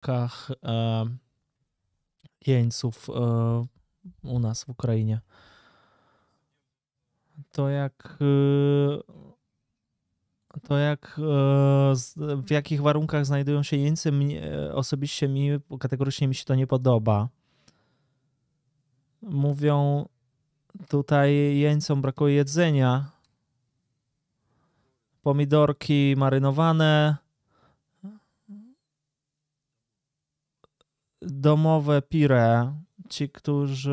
kach e, jeńców e, u nas w Ukrainie. To jak e, to jak w jakich warunkach znajdują się jeńcy, mnie, osobiście mi kategorycznie mi się to nie podoba. Mówią tutaj jeńcom brakuje jedzenia. Pomidorki marynowane, domowe pire, ci, którzy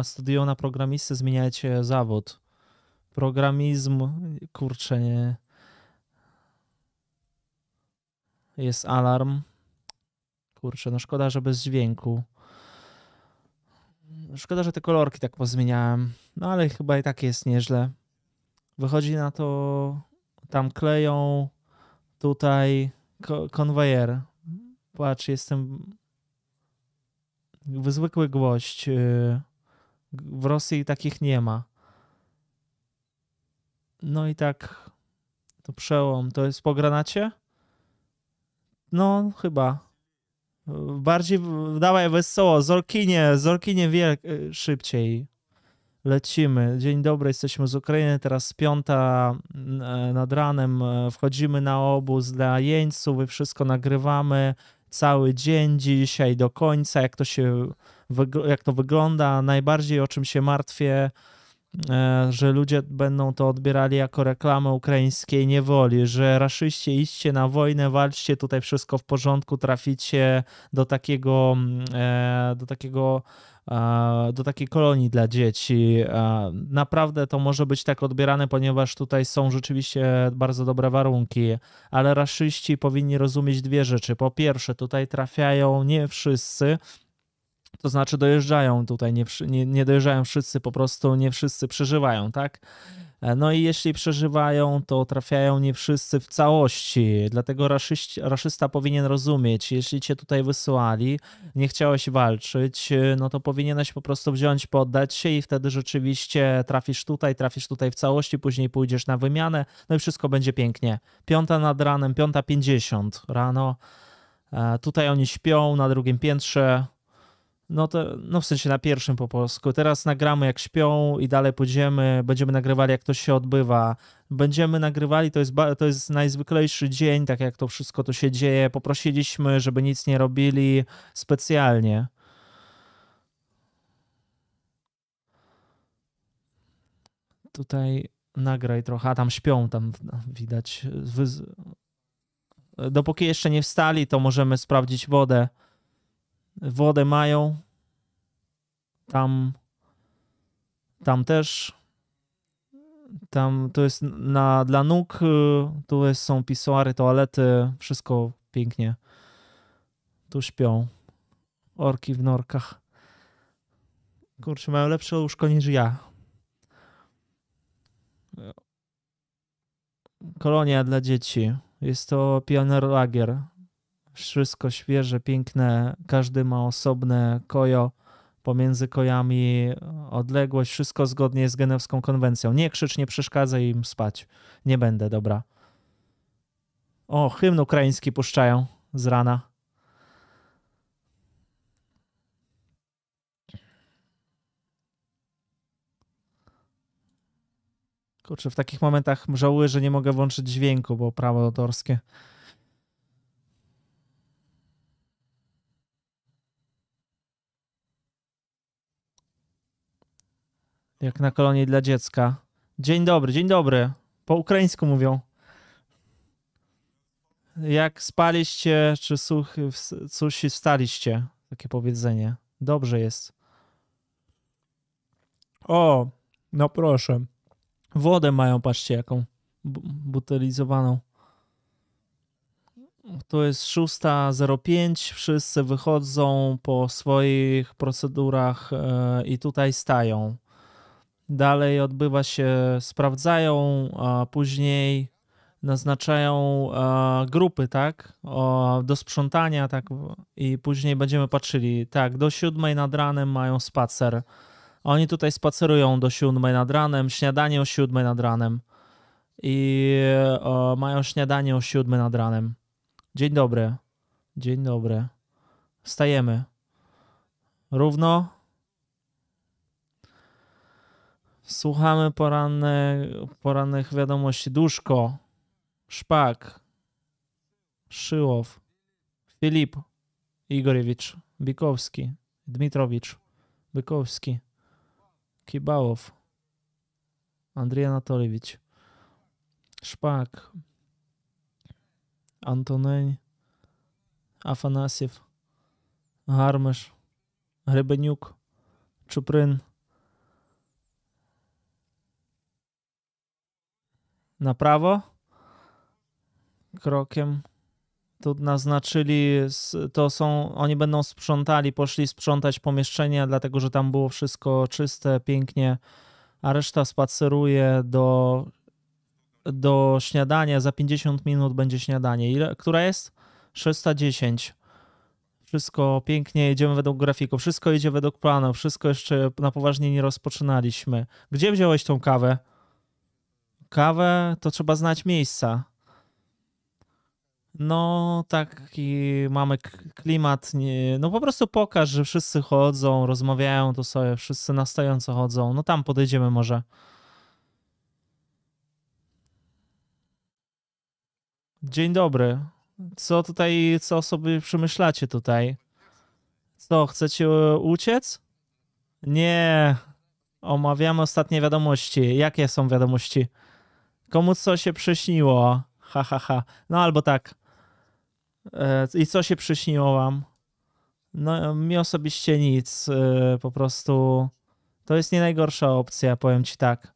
e, studiują na programistę, zmieniacie zawód. Programizm, kurczę, nie. Jest alarm. Kurczę, no szkoda, że bez dźwięku. Szkoda, że te kolorki tak pozmieniałem. No ale chyba i tak jest nieźle. Wychodzi na to, tam kleją tutaj konwajer. Patrz, jestem Zwykły gwoźdź. Y, w Rosji takich nie ma. No i tak to przełom. To jest po granacie? No, chyba. Bardziej dawaj wesoło. Zorkinie, Zorkinie wie y, szybciej. Lecimy. Dzień dobry, jesteśmy z Ukrainy. Teraz piąta e, nad ranem. E, wchodzimy na obóz dla jeńców i wszystko nagrywamy cały dzień dzisiaj do końca, jak to się jak to wygląda. Najbardziej o czym się martwię, E, że ludzie będą to odbierali jako reklamę ukraińskiej niewoli, że raszyście idźcie na wojnę, walczcie, tutaj wszystko w porządku, traficie do takiego, mm, e, do takiego e, do takiej kolonii dla dzieci. Naprawdę to może być tak odbierane, ponieważ tutaj są rzeczywiście bardzo dobre warunki, ale raszyści powinni rozumieć dwie rzeczy. Po pierwsze, tutaj trafiają nie wszyscy, to znaczy dojeżdżają tutaj, nie, nie, nie dojeżdżają wszyscy, po prostu nie wszyscy przeżywają, tak? E, no i jeśli przeżywają, to trafiają nie wszyscy w całości. Dlatego raszyści, raszysta powinien rozumieć, jeśli cię tutaj wysyłali, nie chciałeś walczyć, e, no to powinieneś po prostu wziąć, poddać się i wtedy rzeczywiście trafisz tutaj, trafisz tutaj w całości, później pójdziesz na wymianę, no i wszystko będzie pięknie. Piąta nad ranem, piąta pięćdziesiąt rano. E, tutaj oni śpią na drugim piętrze, no to no w sensie na pierwszym po polsku. Teraz nagramy jak śpią i dalej pójdziemy, będziemy nagrywali jak to się odbywa. Będziemy nagrywali, to jest, to jest najzwyklejszy dzień, tak jak to wszystko to się dzieje. Poprosiliśmy, żeby nic nie robili specjalnie. Tutaj nagraj trochę, a tam śpią, tam widać. Dopóki jeszcze nie wstali, to możemy sprawdzić wodę wodę mają. Tam, tam też. Tam to jest na, dla nóg, y, tu jest, są pisoary, toalety, wszystko pięknie. Tu śpią orki w norkach. Kurczę, mają lepsze łóżko niż ja. Kolonia dla dzieci. Jest to pioner lager wszystko świeże, piękne, każdy ma osobne kojo, pomiędzy kojami odległość, wszystko zgodnie z genewską konwencją. Nie krzycz, nie przeszkadzaj im spać. Nie będę, dobra. O, hymn ukraiński puszczają z rana. Kurczę, w takich momentach żałuję, że nie mogę włączyć dźwięku, bo prawo autorskie. jak na kolonie dla dziecka. Dzień dobry, dzień dobry. Po ukraińsku mówią. Jak spaliście, czy suchy, sushi staliście? Takie powiedzenie. Dobrze jest. O, no proszę. Wodę mają, patrzcie, jaką butelizowaną. To jest 6.05, wszyscy wychodzą po swoich procedurach e, i tutaj stają dalej odbywa się, sprawdzają, a później naznaczają e, grupy, tak, o, do sprzątania, tak, i później będziemy patrzyli, tak, do siódmej nad ranem mają spacer. Oni tutaj spacerują do siódmej nad ranem, śniadanie o siódmej nad ranem i o, mają śniadanie o siódmej nad ranem. Dzień dobry, dzień dobry. Stajemy. Równo, Słuchamy poranne, porannych wiadomości. Duszko, Szpak, Szyłow, Filip, Igoriewicz, Bikowski, Dmitrowicz, Bykowski, Kibałow, Andrzej Anatoliewicz, Szpak, Antoneń, Afanasiew, Harmysz, Гребенюк, Czupryn, Na prawo. Krokiem tu naznaczyli, to są, oni będą sprzątali, poszli sprzątać pomieszczenia, dlatego że tam było wszystko czyste, pięknie, a reszta spaceruje do, do śniadania. Za 50 minut będzie śniadanie. Ile, która jest? 610. Wszystko pięknie, jedziemy według grafiku, wszystko idzie według planu, wszystko jeszcze na poważnie nie rozpoczynaliśmy. Gdzie wziąłeś tą kawę? kawę, to trzeba znać miejsca. No, taki mamy klimat. Nie, no, po prostu pokaż, że wszyscy chodzą, rozmawiają to sobie, wszyscy na stojąco chodzą. No, tam podejdziemy może. Dzień dobry. Co tutaj, co sobie przemyślacie tutaj? Co, chcecie uciec? Nie. Omawiamy ostatnie wiadomości. Jakie są wiadomości? Komu co się przyśniło? Ha, ha, ha. No albo tak. E, I co się przyśniło wam? No, mi osobiście nic. E, po prostu to jest nie najgorsza opcja, powiem ci tak.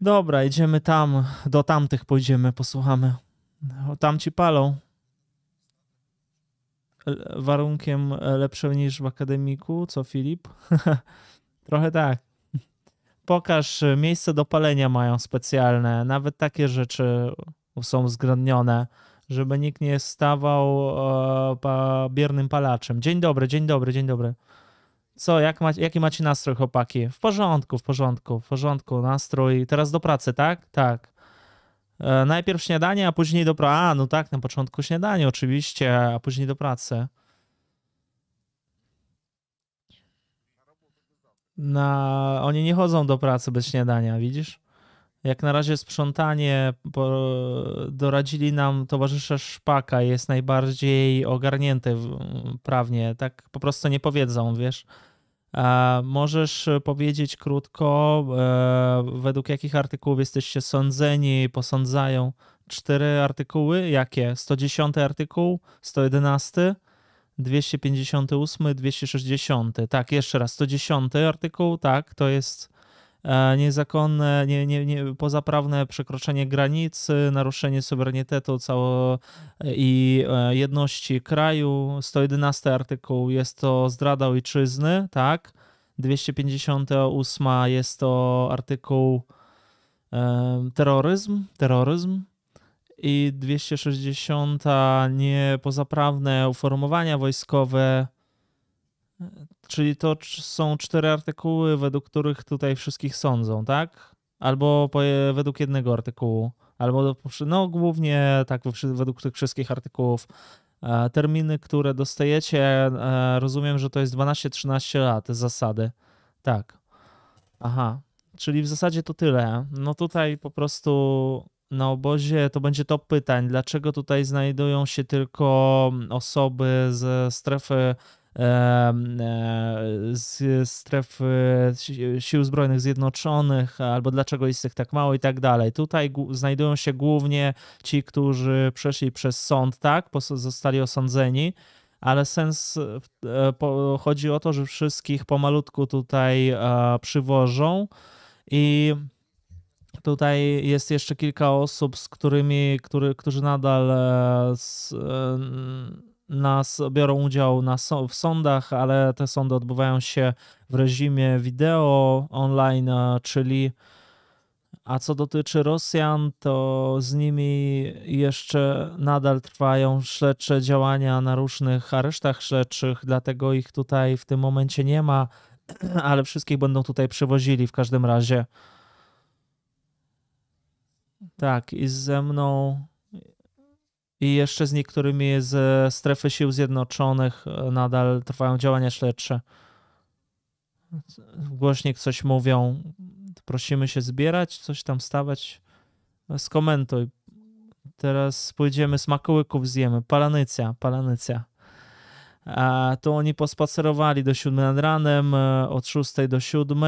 Dobra, idziemy tam. Do tamtych pójdziemy, posłuchamy. Tam ci palą. Warunkiem lepszym niż w akademiku, co Filip? Trochę tak pokaż e, miejsce do palenia mają specjalne, nawet takie rzeczy są uwzględnione, żeby nikt nie stawał e, biernym palaczem. Dzień dobry, dzień dobry, dzień dobry. Co, jak jaki macie nastrój, chłopaki? W porządku, w porządku, w porządku, nastrój. Teraz do pracy, tak? Tak. E, najpierw śniadanie, a później do pracy. A, no tak, na początku śniadanie oczywiście, a później do pracy. na... Oni nie chodzą do pracy bez śniadania, widzisz? Jak na razie sprzątanie doradzili nam towarzysze Szpaka, jest najbardziej ogarnięty prawnie, tak po prostu nie powiedzą, wiesz. możesz powiedzieć krótko, e, według jakich artykułów jesteście sądzeni, posądzają. Cztery artykuły, jakie? 110 artykuł, 111, 258, 260. Tak, jeszcze raz, 110 artykuł, tak, to jest e, niezakonne, nie, nie, nie, pozaprawne przekroczenie granicy, naruszenie suwerenitetu cało e, i e, jedności kraju. 111 artykuł jest to zdrada ojczyzny, tak. 258 jest to artykuł e, terroryzm, terroryzm i 260 niepozaprawne uformowania wojskowe. Czyli to są cztery artykuły, według których tutaj wszystkich sądzą, tak? Albo po, według jednego artykułu, albo no głównie tak według tych wszystkich artykułów. E, terminy, które dostajecie, e, rozumiem, że to jest 12-13 lat zasady. Tak. Aha, czyli w zasadzie to tyle. No tutaj po prostu na no, obozie to będzie to pytań, dlaczego tutaj znajdują się tylko mm, osoby ze strefy e, z stref sił zbrojnych zjednoczonych, albo dlaczego jest ich tak mało i tak dalej. Tutaj znajdują się głównie ci, którzy przeszli przez sąd, tak, zostali osądzeni, ale sens e, e, chodzi o to, że wszystkich pomalutku tutaj przywożą i Tutaj jest jeszcze kilka osób, z którymi, który, którzy nadal z, e, e, nas biorą udział na, w sądach, ale te sądy odbywają się w reżimie wideo online, e, czyli a co dotyczy Rosjan, to z nimi jeszcze nadal trwają śledcze działania na różnych aresztach śledczych, dlatego ich tutaj w tym momencie nie ma, ale wszystkich będą tutaj przywozili w każdym razie. Tak, i ze mną i jeszcze z niektórymi ze strefy sił zjednoczonych e, nadal trwają działania śledcze. Głośnik coś mówią, prosimy się zbierać, coś tam stawać. Skomentuj. Teraz pójdziemy smakołyków zjemy. Palanycja, palanycja. A to oni pospacerowali do 7 nad ranem, e, od 6 do 7.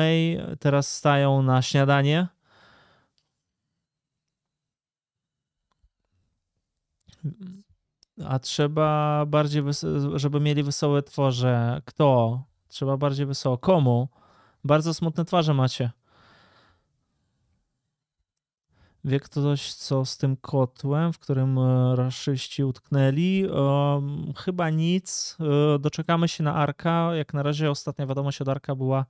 Teraz stają na śniadanie A trzeba bardziej, żeby mieli wesołe twarze. Kto? Trzeba bardziej wesoło. Komu? Bardzo smutne twarze macie. Wie ktoś, co z tym kotłem, w którym e, raszyści utknęli? Um, chyba nic. E, doczekamy się na Arka. Jak na razie ostatnia wiadomość od Arka była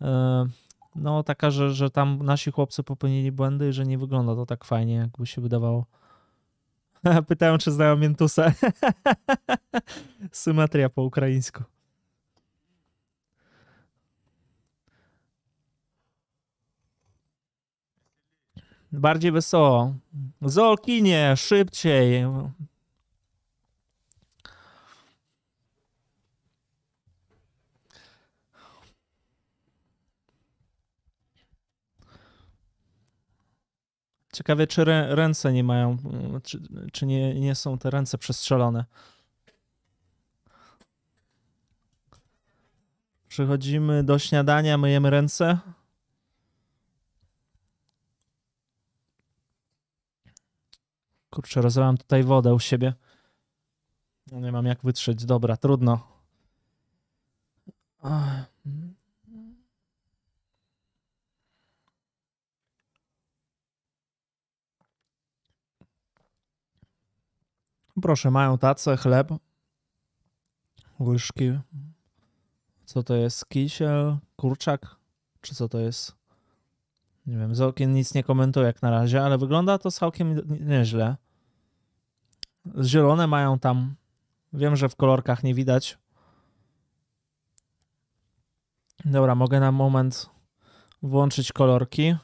um, no, taka, że, że tam nasi chłopcy popełnili błędy i że nie wygląda to tak fajnie, jakby się wydawało. Pytają, czy znałem Miętusa. Symetria po ukraińsku. Bardziej wesoło. Zolkinie, szybciej. Ciekawe, czy ręce nie mają, czy, czy nie, nie są te ręce przestrzelone. Przechodzimy do śniadania, myjemy ręce. Kurczę, rozlałem tutaj wodę u siebie. No nie mam jak wytrzeć. Dobra, trudno. Ach. Proszę, mają tacę, chleb, łyżki. Co to jest? Kisiel, kurczak? Czy co to jest? Nie wiem, z okien nic nie komentuję jak na razie, ale wygląda to całkiem nieźle. Zielone mają tam. Wiem, że w kolorkach nie widać. Dobra, mogę na moment włączyć kolorki.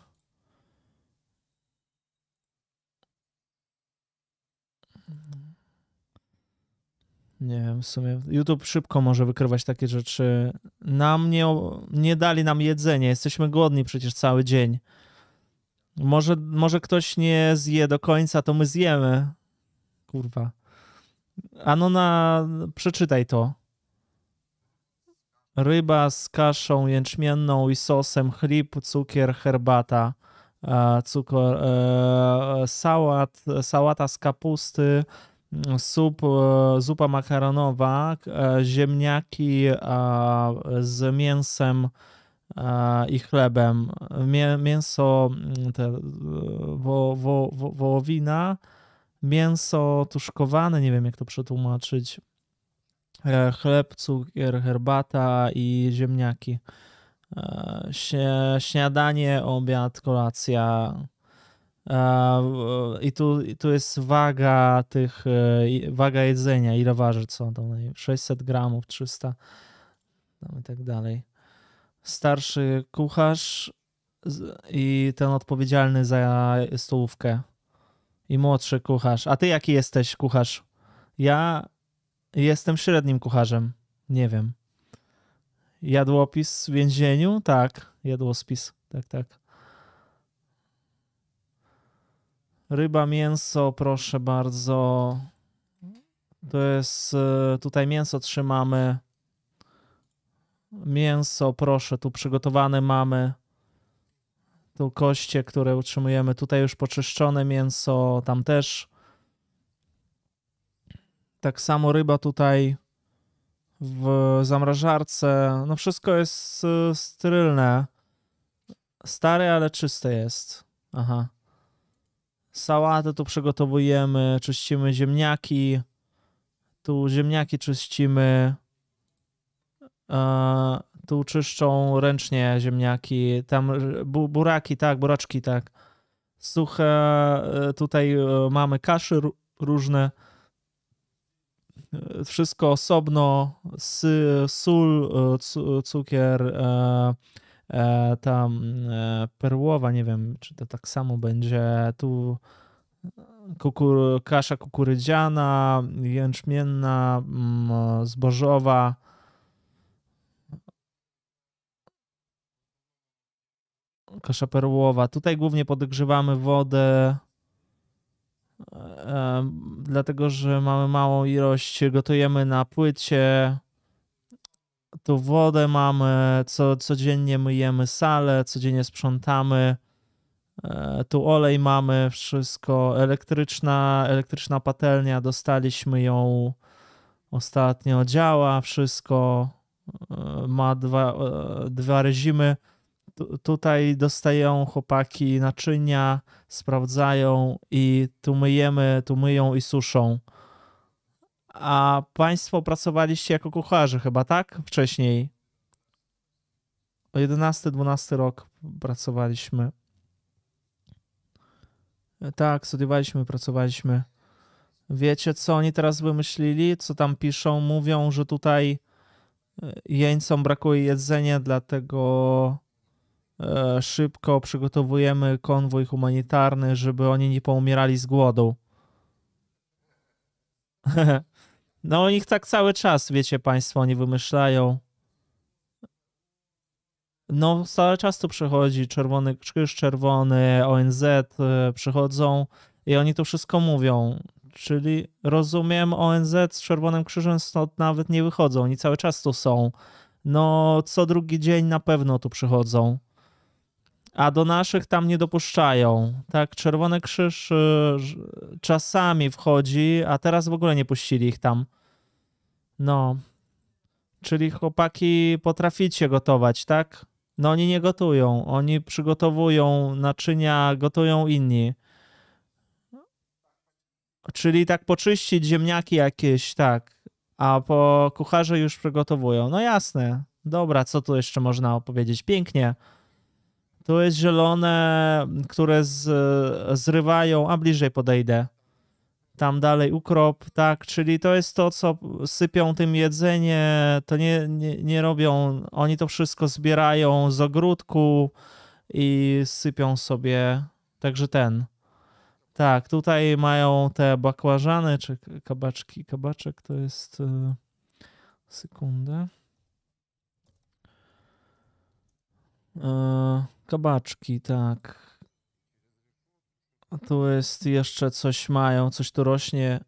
Nie wiem, w sumie YouTube szybko może wykrywać takie rzeczy. Nam nie, nie dali nam jedzenie, jesteśmy głodni przecież cały dzień. Może, może ktoś nie zje do końca, to my zjemy. Kurwa. Anona, przeczytaj to. Ryba z kaszą jęczmienną i sosem, chlip, cukier, herbata, e, cukier, e, e, sałat, sałata z kapusty, sup, e, zupa makaronowa, e, ziemniaki z mięsem i chlebem, mięso, mm, te, wo, wo, wo, wołowina, mięso tuszkowane, nie wiem jak to przetłumaczyć, e, chleb, cukier, herbata i ziemniaki. Śniadanie, obiad, kolacja, E, I tu, tu jest waga tych, e, waga jedzenia, ile waży, co tam, 600 no gramów, 300 tam i tak dalej. Starszy kucharz i ten odpowiedzialny za stołówkę i młodszy kucharz. A ty jaki jesteś kucharz? Ja jestem średnim kucharzem, nie wiem. Jadłopis w więzieniu? Tak, jadłospis, tak, tak. Ryba, mięso, proszę bardzo. To jest e, tutaj mięso trzymamy. Mięso, proszę, tu przygotowane mamy. Tu koście, które utrzymujemy. Tutaj już poczyszczone mięso, tam też. Tak samo ryba tutaj w zamrażarce. No wszystko jest e, sterylne. Stare, ale czyste jest. Aha. Sałatę tu przygotowujemy, czyścimy ziemniaki. Tu ziemniaki czyścimy. E, tu czyszczą ręcznie ziemniaki. Tam e, bu, buraki, tak, buraczki, tak. Suche, e, tutaj mamy kaszy różne. Wszystko osobno. Sy, sól, cukier. E, ta mm, e, perłowa, nie wiem, czy to tak samo będzie. Tu e, kukur, kasza kukurydziana, jęczmienna, mm, zbożowa. Kasza perłowa. Tutaj głównie podgrzewamy wodę, dlatego że mamy małą ilość, gotujemy na płycie tą wodę mamy, co, codziennie myjemy salę, codziennie sprzątamy, e, tu olej mamy, wszystko, elektryczna, elektryczna patelnia, dostaliśmy ją ostatnio, działa wszystko, e, ma dwa, e, dwa reżimy, tutaj dostają chłopaki naczynia, sprawdzają i tu myjemy, tu myją i suszą a państwo pracowaliście jako kucharze chyba, tak? Wcześniej. O 11-12 rok pracowaliśmy. Tak, studiowaliśmy, pracowaliśmy. Wiecie, co oni teraz wymyślili? Co tam piszą? Mówią, że tutaj e, jeńcom brakuje jedzenia, dlatego e, szybko przygotowujemy konwój humanitarny, żeby oni nie poumierali z głodu. No oni tak cały czas, wiecie państwo, oni wymyślają. No cały czas tu przychodzi czerwony krzyż, czerwony ONZ e, przychodzą i oni to wszystko mówią. Czyli rozumiem ONZ z Czerwonym Krzyżem stąd nawet nie wychodzą, oni cały czas tu są. No co drugi dzień na pewno tu przychodzą a do naszych tam nie dopuszczają. Tak, Czerwony Krzyż e, czasami wchodzi, a teraz w ogóle nie puścili ich tam. No. Czyli chłopaki potraficie gotować, tak? No oni nie gotują. Oni przygotowują naczynia, gotują inni. Czyli tak poczyścić ziemniaki jakieś, tak. A po kucharze już przygotowują. No jasne. Dobra, co tu jeszcze można opowiedzieć? Pięknie. To jest zielone, które z, zrywają. A bliżej podejdę tam dalej ukrop, tak, czyli to jest to, co sypią tym jedzenie, to nie, nie, nie robią, oni to wszystko zbierają z ogródku i sypią sobie, także ten. Tak, tutaj mają te bakłażany, czy kabaczki, kabaczek to jest, e, sekundę. E, kabaczki, tak. Tu jest jeszcze coś mają, coś tu rośnie.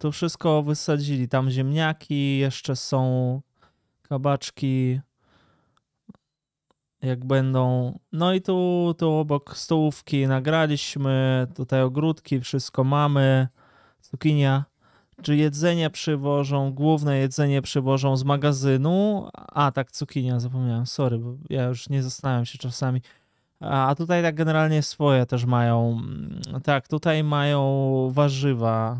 Tu wszystko wysadzili. Tam ziemniaki, jeszcze są kabaczki. Jak będą. No i tu, tu obok stołówki nagraliśmy. Tutaj ogródki, wszystko mamy. Cukinia. Czy jedzenie przywożą, główne jedzenie przywożą z magazynu? A, tak, cukinia, zapomniałem, sorry, bo ja już nie zastanawiam się czasami. A tutaj tak generalnie swoje też mają. Mm, tak, tutaj mają warzywa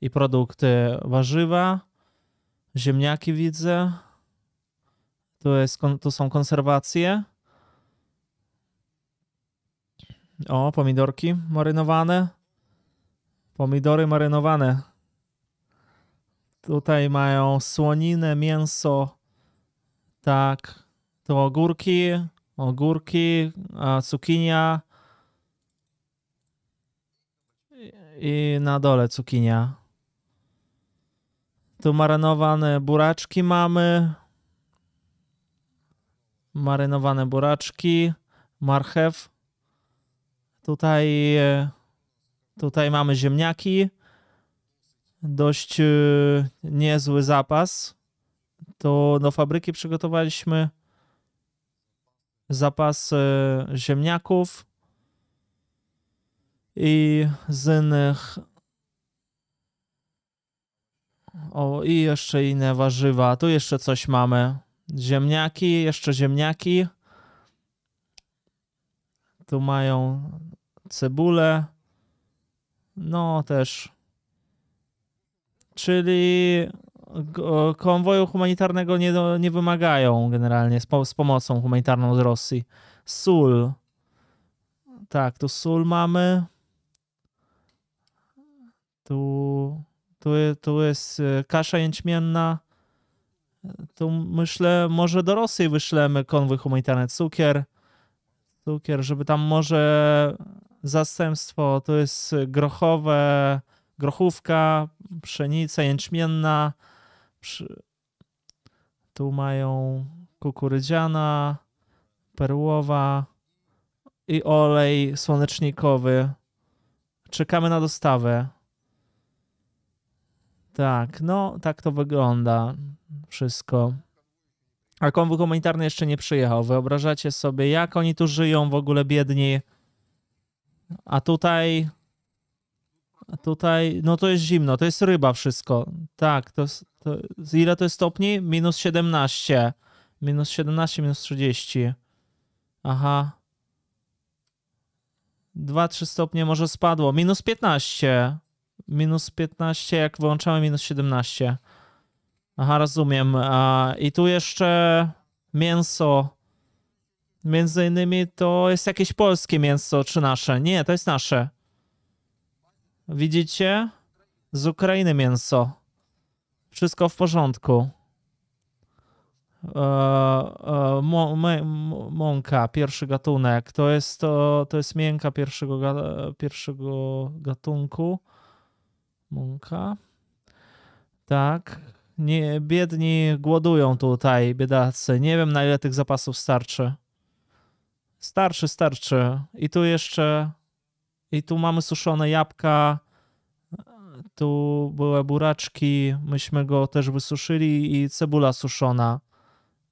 i produkty warzywa, ziemniaki widzę. Tu, jest, tu są konserwacje. O, pomidorki marynowane. Pomidory marynowane. Tutaj mają słoninę, mięso. Tak, tu ogórki, ogórki, cukinia i na dole cukinia. Tu marynowane buraczki mamy. Marynowane buraczki, marchew. Tutaj, tutaj mamy ziemniaki. Dość e, niezły zapas. To do fabryki przygotowaliśmy zapas e, ziemniaków i z innych. O, i jeszcze inne warzywa. Tu jeszcze coś mamy. Ziemniaki, jeszcze ziemniaki. Tu mają cebulę. No też. Czyli konwoju humanitarnego nie, nie wymagają generalnie z, po, z pomocą humanitarną z Rosji. Sól. Tak, tu sól mamy. Tu, tu, tu jest e, kasza jęczmienna. Tu myślę, może do Rosji wyślemy konwój humanitarny. Cukier. Cukier, żeby tam może zastępstwo. To jest grochowe, grochówka, pszenica jęczmienna. Przy... Tu mają kukurydziana, perłowa i olej słonecznikowy. Czekamy na dostawę. Tak, no tak to wygląda wszystko. A konwój humanitarny jeszcze nie przyjechał. Wyobrażacie sobie, jak oni tu żyją w ogóle biedni. A tutaj. A tutaj. No to jest zimno, to jest ryba wszystko. Tak, to jest. To, ile to jest stopni? Minus 17. Minus 17, minus 30. Aha. 2-3 stopnie może spadło. Minus 15. Minus 15, jak wyłączamy minus 17. Aha, rozumiem. A, I tu jeszcze mięso. Między innymi to jest jakieś polskie mięso, czy nasze? Nie, to jest nasze. Widzicie? Z Ukrainy mięso wszystko w porządku. E, e, mąka, pierwszy gatunek, to jest, to, to jest miękka pierwszego, pierwszego gatunku. Mąka. Tak. Nie, biedni głodują tutaj, biedacy. Nie wiem, na ile tych zapasów starczy. Starczy, starczy. I tu jeszcze. I tu mamy suszone jabłka tu były buraczki, myśmy go też wysuszyli i cebula suszona.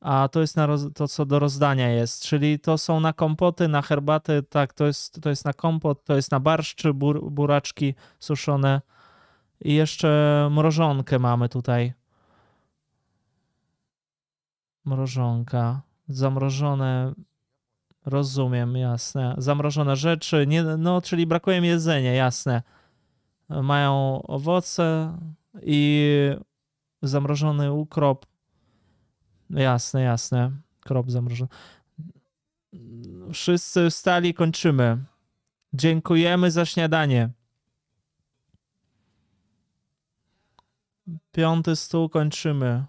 A to jest na roz, to, co do rozdania jest, czyli to są na kompoty, na herbaty, tak, to jest, to jest na kompot, to jest na barszcz, bur, buraczki suszone i jeszcze mrożonkę mamy tutaj. Mrożonka, zamrożone Rozumiem, jasne. Zamrożone rzeczy, nie, no czyli brakuje mi jedzenia, jasne mają owoce i zamrożony ukrop. Jasne, jasne. Krop zamrożony. Wszyscy wstali, kończymy. Dziękujemy za śniadanie. Piąty stół kończymy.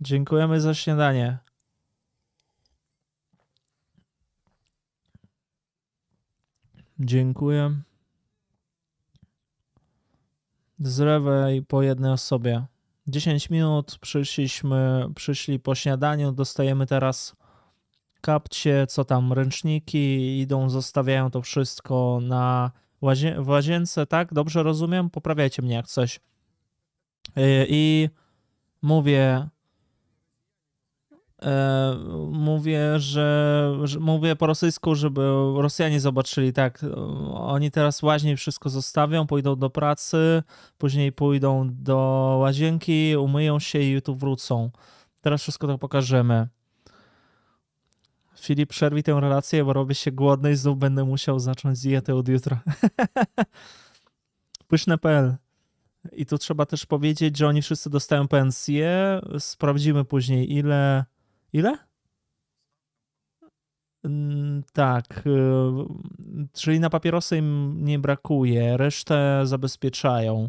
Dziękujemy za śniadanie. Dziękuję z lewej po jednej osobie. 10 minut, przyszliśmy, przyszli po śniadaniu, dostajemy teraz kapcie, co tam, ręczniki, idą, zostawiają to wszystko na łazie w łazience, tak? Dobrze rozumiem? Poprawiajcie mnie jak coś. Y, i mówię, E, mówię, że, że, mówię po rosyjsku, żeby Rosjanie zobaczyli, tak, e, oni teraz łaźnie wszystko zostawią, pójdą do pracy, później pójdą do łazienki, umyją się i tu wrócą. Teraz wszystko to pokażemy. Filip, przerwij tę relację, bo robię się głodny i znów będę musiał zacząć dietę od jutra. Pyszne.pl i tu trzeba też powiedzieć, że oni wszyscy dostają pensję. Sprawdzimy później, ile Ile? Mm, tak, y, czyli na papierosy im nie brakuje, resztę zabezpieczają.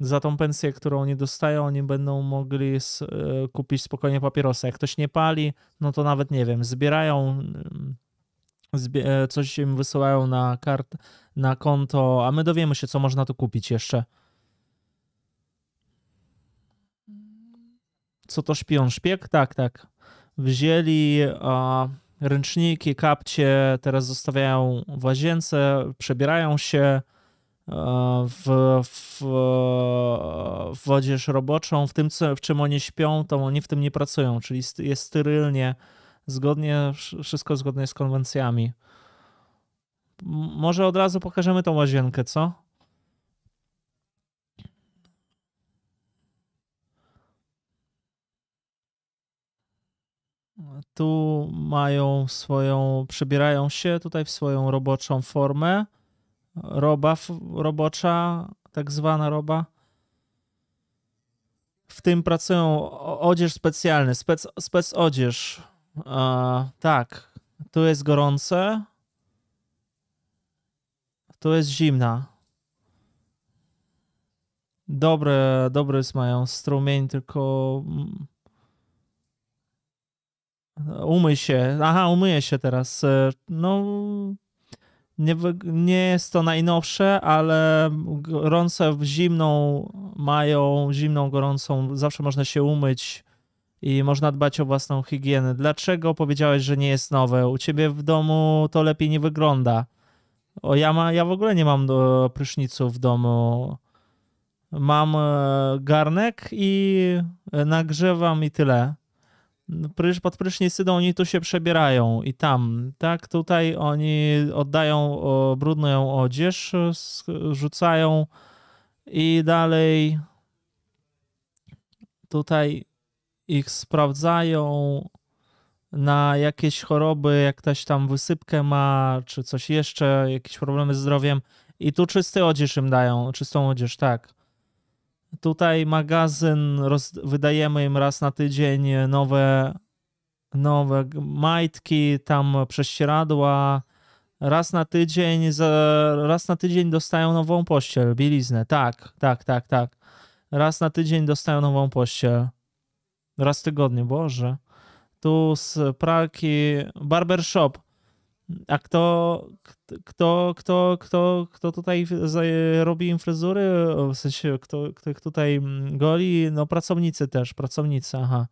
Za tą pensję, którą nie dostają, oni będą mogli y, kupić spokojnie papierosy. Jak ktoś nie pali, no to nawet nie wiem, zbierają, y, coś im wysyłają na kart, na konto, a my dowiemy się, co można tu kupić jeszcze. Co to śpią? Szpieg? Tak, tak wzięli ręczniki, kapcie, teraz zostawiają w łazience, przebierają się e, w, w, w odzież roboczą. W tym, w czym oni śpią, to oni w tym nie pracują, czyli jest sterylnie, zgodnie, wszystko zgodnie z konwencjami. Może od razu pokażemy tą łazienkę, co? tu mają swoją, przebierają się tutaj w swoją roboczą formę. Roba, robocza, tak zwana roba. W tym pracują odzież specjalny, spec, spec odzież. E, tak, tu jest gorące, tu jest zimna. Dobre, dobry mają strumień, tylko mm, Umyj się. Aha, umyję się teraz. E, no, nie, nie jest to najnowsze, ale w zimną mają, zimną, gorącą, zawsze można się umyć i można dbać o własną higienę. Dlaczego powiedziałeś, że nie jest nowe? U ciebie w domu to lepiej nie wygląda. O, ja, ma, ja w ogóle nie mam do pryszniców w domu. Mam e, garnek i e, nagrzewam i tyle. No, prysz, pod prysznicy to oni tu się przebierają i tam, tak? Tutaj oni oddają brudną odzież, rzucają i dalej tutaj ich sprawdzają na jakieś choroby, jak ktoś tam wysypkę ma, czy coś jeszcze, jakieś problemy z zdrowiem i tu czysty odzież im dają, czystą odzież, tak. Tutaj magazyn roz, wydajemy im raz na tydzień nowe, nowe majtki, tam prześcieradła. Raz na tydzień raz na tydzień dostają nową pościel, bieliznę. Tak, tak, tak, tak. Raz na tydzień dostają nową pościel. Raz w tygodniu, Boże. Tu z pralki barbershop. A kto, kto, kto, kto, kto tutaj robi im fryzury? W sensie, kto, kto tutaj mm, goli? No pracownicy też, pracownicy, aha.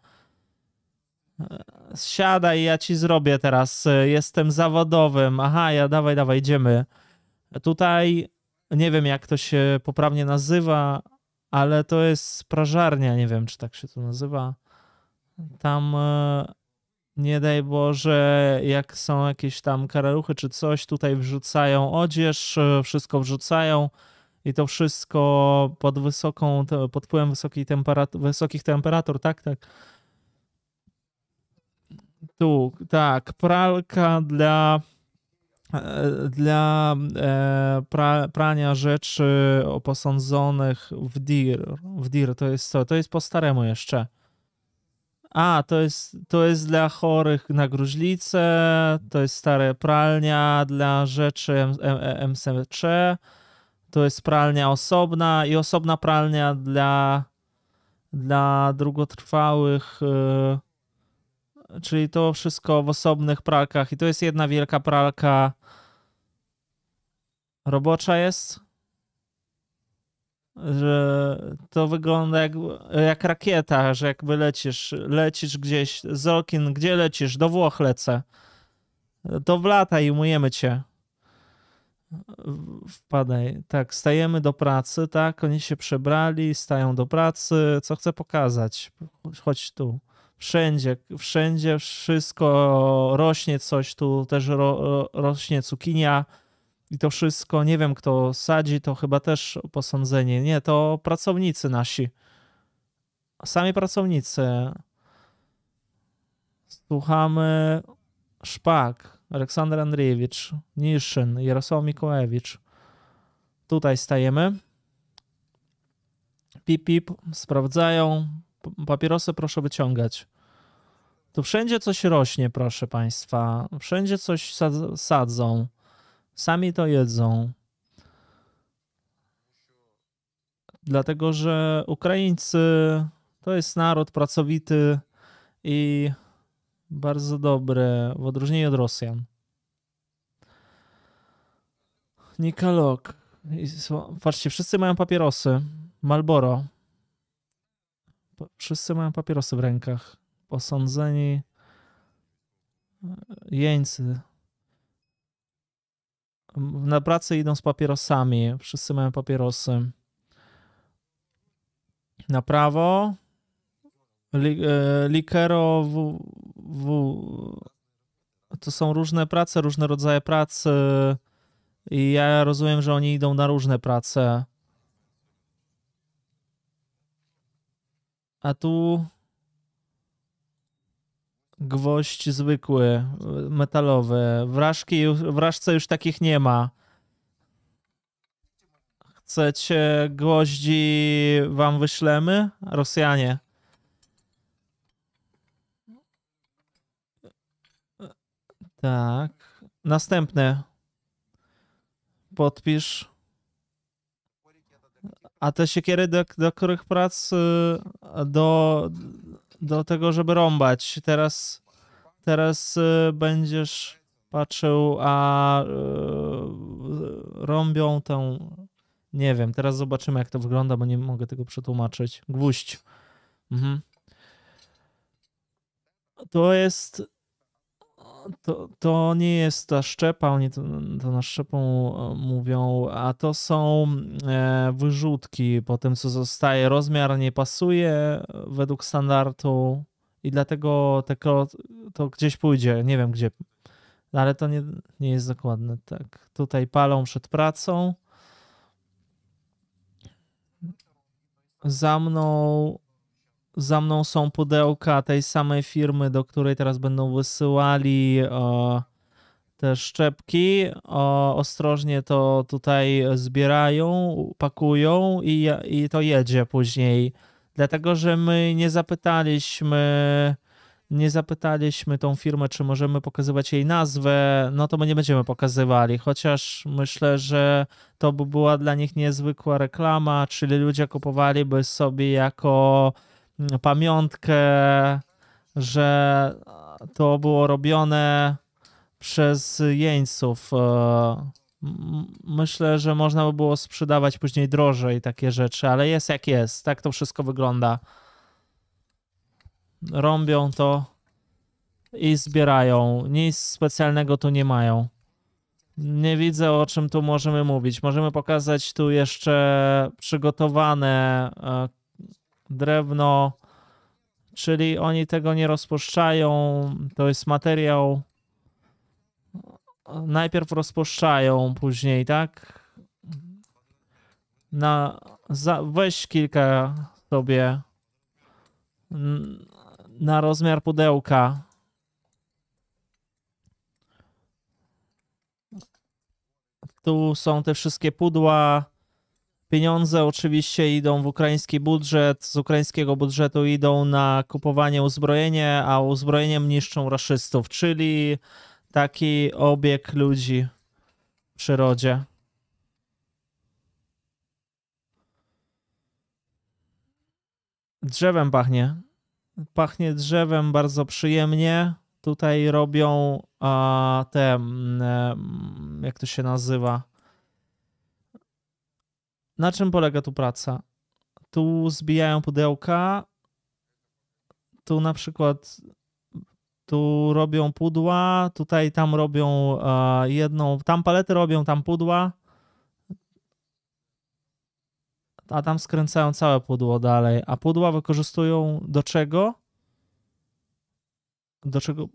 E, siadaj, ja ci zrobię teraz. E, jestem zawodowym. Aha, ja dawaj, dawaj, idziemy. Tutaj nie wiem, jak to się poprawnie nazywa, ale to jest prażarnia. Nie wiem, czy tak się to nazywa. Tam e, nie daj Boże, jak są jakieś tam kararuchy czy coś, tutaj wrzucają odzież, e, wszystko wrzucają i to wszystko pod wysoką, pod wpływem wysokiej temperatur, wysokich temperatur, tak, tak. Tu, tak, pralka dla e, dla e, pra, prania rzeczy oposądzonych w dir. W dir to jest co? To jest po staremu jeszcze. A, to jest, to jest dla chorych na gruźlicę, to jest stare pralnia dla rzeczy MSMC, to jest pralnia osobna i osobna pralnia dla, dla długotrwałych, yy, czyli to wszystko w osobnych pralkach i to jest jedna wielka pralka robocza jest że to wygląda jak, jak rakieta, że jakby lecisz, lecisz gdzieś z okien, gdzie lecisz? Do Włoch lecę. To wlataj i umyjemy cię. Wpadaj. Tak, stajemy do pracy, tak? Oni się przebrali, stają do pracy. Co chcę pokazać? Chodź tu. Wszędzie, wszędzie wszystko rośnie coś tu, też ro, rośnie cukinia i to wszystko, nie wiem kto sadzi, to chyba też posądzenie. Nie, to pracownicy nasi. Sami pracownicy. Słuchamy Szpak, Aleksander Andrzejewicz, Niszyn, Jarosław Mikołajewicz. Tutaj stajemy. Pip, pip, sprawdzają. Papierosy proszę wyciągać. Tu wszędzie coś rośnie, proszę Państwa. Wszędzie coś sadzą. Sami to jedzą. Dlatego, że Ukraińcy to jest naród pracowity i bardzo dobry, w odróżnieniu od Rosjan. Nikalok. Patrzcie, wszyscy mają papierosy. Malboro. Wszyscy mają papierosy w rękach. Posądzeni jeńcy na pracę idą z papierosami. Wszyscy mają papierosy. Na prawo e, likero w, w, to są różne prace, różne rodzaje pracy i ja rozumiem, że oni idą na różne prace. A tu gwoźdź zwykły, metalowy. Wrażki, wrażce już takich nie ma. Chcecie gwoździ wam wyślemy? Rosjanie. Tak. Następne. Podpisz. A te siekiery, do, do których prac y, do do tego, żeby rąbać. Teraz, teraz y, będziesz patrzył, a y, rąbią tę. Nie wiem, teraz zobaczymy, jak to wygląda, bo nie mogę tego przetłumaczyć. Gwóźdź. Mhm. To jest to, to nie jest ta szczepa, oni to, to na szczepą e, mówią, a to są e, wyrzutki po tym, co zostaje. Rozmiar nie pasuje e, według standardu i dlatego tego, to gdzieś pójdzie, nie wiem gdzie. No, ale to nie, nie jest dokładne, tak. Tutaj palą przed pracą. Za mną za mną są pudełka tej samej firmy, do której teraz będą wysyłali e, te szczepki. ostrożnie to tutaj zbierają, pakują i, i to jedzie później. Dlatego, że my nie zapytaliśmy nie zapytaliśmy tą firmę, czy możemy pokazywać jej nazwę, no to my nie będziemy pokazywali, chociaż myślę, że to by była dla nich niezwykła reklama, czyli ludzie kupowaliby sobie jako pamiątkę, że to było robione przez jeńców. E, myślę, że można by było sprzedawać później drożej takie rzeczy, ale jest jak jest. Tak to wszystko wygląda. Rąbią to i zbierają. Nic specjalnego tu nie mają. Nie widzę o czym tu możemy mówić. Możemy pokazać tu jeszcze przygotowane e, drewno, czyli oni tego nie rozpuszczają. To jest materiał. Najpierw rozpuszczają, później, tak? Na, za, weź kilka sobie na rozmiar pudełka. Tu są te wszystkie pudła Pieniądze oczywiście idą w ukraiński budżet, z ukraińskiego budżetu idą na kupowanie uzbrojenia, a uzbrojeniem niszczą raszystów, czyli taki obieg ludzi w przyrodzie. Drzewem pachnie. Pachnie drzewem bardzo przyjemnie. Tutaj robią a, te, mm, jak to się nazywa? Na czym polega tu praca? Tu zbijają pudełka, tu na przykład tu robią pudła, tutaj tam robią jedną, tam palety robią, tam pudła, a tam skręcają całe pudło dalej. A pudła wykorzystują do czego? Do czego?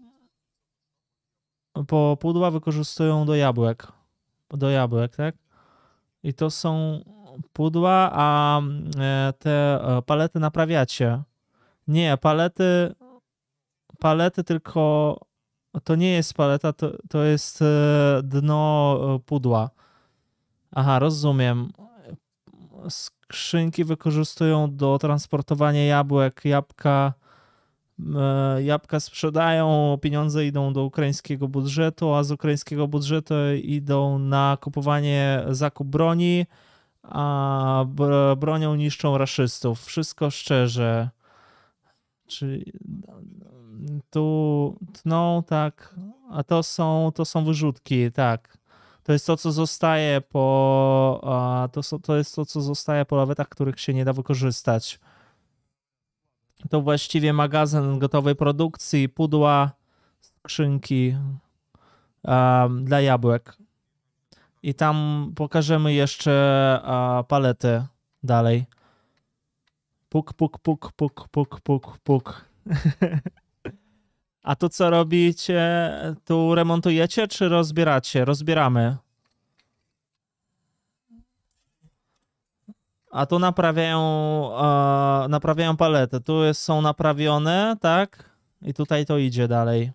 Po pudła wykorzystują do jabłek. Do jabłek, tak? I to są pudła, a e, te e, palety naprawiacie. Nie, palety, palety tylko, to nie jest paleta, to, to jest e, dno pudła. Aha, rozumiem. Skrzynki wykorzystują do transportowania jabłek, jabłka, jabłka sprzedają, pieniądze idą do ukraińskiego budżetu, a z ukraińskiego budżetu idą na kupowanie, zakup broni, a bronią niszczą raszystów. Wszystko szczerze. Czy tu tną, tak, a to są, to są wyrzutki, tak. To jest to, co zostaje po. A, to, to jest to, co zostaje po lawetach, których się nie da wykorzystać. To właściwie magazyn gotowej produkcji, pudła, skrzynki um, dla jabłek i tam pokażemy jeszcze paletę dalej. Puk, puk, puk, puk, puk, puk, puk. A tu co robicie? Tu remontujecie czy rozbieracie? Rozbieramy. A tu naprawiają, e, naprawiają paletę. Tu jest, są naprawione, tak? I tutaj to idzie dalej.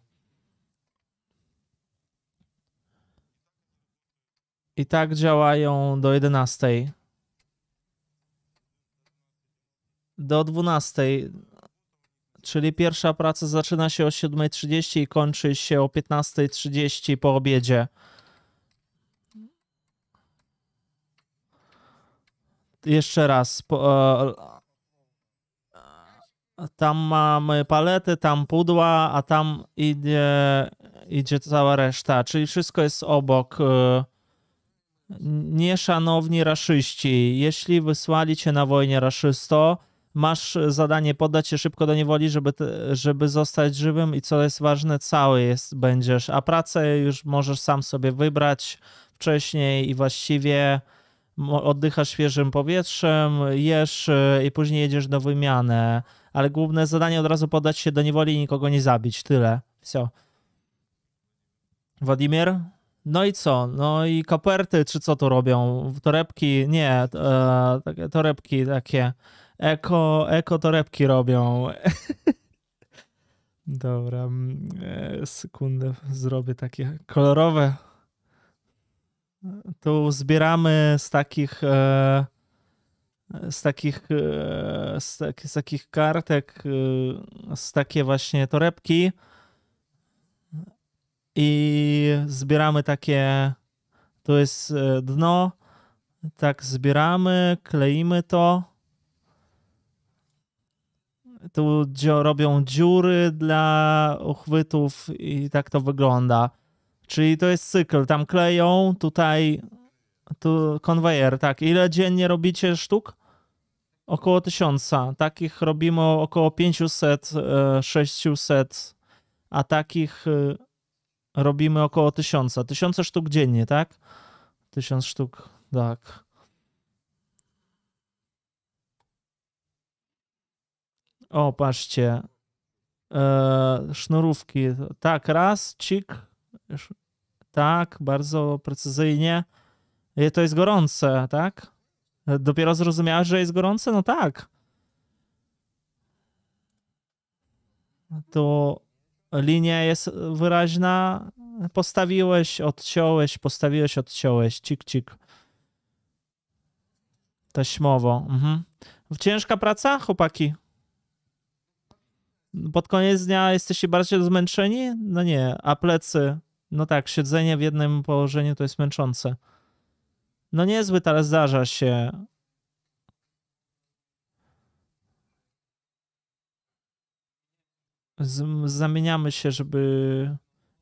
I tak działają do 11. Do 12. Czyli pierwsza praca zaczyna się o 7.30 i kończy się o 15.30 po obiedzie. Jeszcze raz. E, tam mamy palety, tam pudła, a tam idzie, idzie cała reszta. Czyli wszystko jest obok. E, nieszanowni raszyści, jeśli wysłali cię na wojnę raszysto, masz zadanie poddać się szybko do niewoli, żeby, żeby zostać żywym i co jest ważne, cały jest, będziesz, a pracę już możesz sam sobie wybrać wcześniej i właściwie oddychasz świeżym powietrzem, jesz e, i później jedziesz do wymiany, ale główne zadanie od razu poddać się do niewoli i nikogo nie zabić, tyle, wsio. Władimir? No i co? No i koperty, czy co tu robią? Torebki, nie, e, torebki takie eko, eko torebki robią. Dobra, mm, e, sekundę, zrobię takie kolorowe. Tu zbieramy z takich e, z takich e, z, tak, z takich kartek z takie właśnie torebki i zbieramy takie, to jest e, dno, tak zbieramy, kleimy to. Tu robią dziury dla uchwytów i tak to wygląda. Czyli to jest cykl, tam kleją, tutaj tu konwejer, tak. Ile dziennie robicie sztuk? Około tysiąca. Takich robimy około 500, 600, e, a takich e, robimy około tysiąca. Tysiące sztuk dziennie, tak? Tysiąc sztuk, tak. O, patrzcie. Eee, sznurówki. Tak, raz, cik. Tak, bardzo precyzyjnie. E, to jest gorące, tak? E, dopiero zrozumiałeś, że jest gorące? No tak. No to linia jest wyraźna. Postawiłeś, odciąłeś, postawiłeś, odciąłeś, cik, cik. Taśmowo. Mhm. Ciężka praca, chłopaki? Pod koniec dnia jesteście bardziej zmęczeni? No nie, a plecy? No tak, siedzenie w jednym położeniu to jest męczące. No niezły, ale zdarza się. zamieniamy się, żeby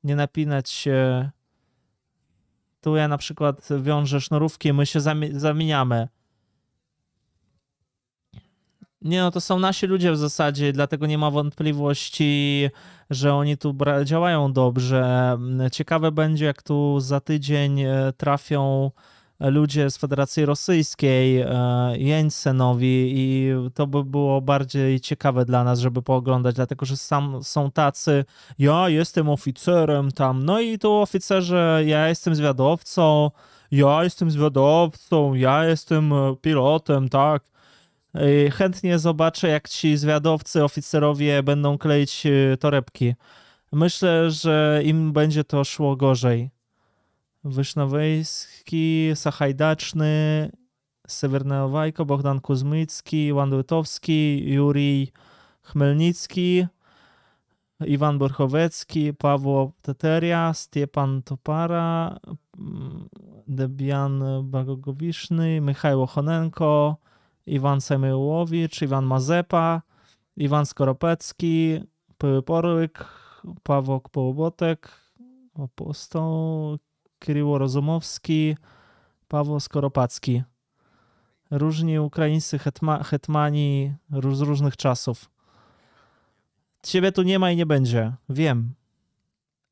nie napinać się. Tu ja na przykład wiążę sznurówki, my się zamieniamy. Nie no, to są nasi ludzie w zasadzie, dlatego nie ma wątpliwości, że oni tu działają dobrze. Ciekawe będzie, jak tu za tydzień e, trafią ludzie z Federacji Rosyjskiej, e, Jensenowi i to by było bardziej ciekawe dla nas, żeby pooglądać, dlatego że sam są tacy, ja jestem oficerem tam, no i tu oficerze, ja jestem zwiadowcą, ja jestem zwiadowcą, ja jestem e, pilotem, tak. I e, chętnie zobaczę, jak ci zwiadowcy, oficerowie będą kleić torebki. Myślę, że im będzie to szło gorzej. Wysznawejski, Sachajdaczny, Sewerne Owajko, Bohdan Kuzmycki, Iwan Lutowski, Jurij Chmelnicki, Iwan Borchowecki, Paweł Teteria, Stepan Topara, mm, Debian Bagogowiszny, Michał Honenko, Iwan Semyłowicz, Iwan Mazepa, Iwan Skoropecki, Pyły Poryk, Paweł Połobotek, Apostoł, Kryło Rozumowski, Paweł Skoropacki. Różni ukraińscy hetma, hetmani z różnych czasów. Ciebie tu nie ma i nie będzie. Wiem.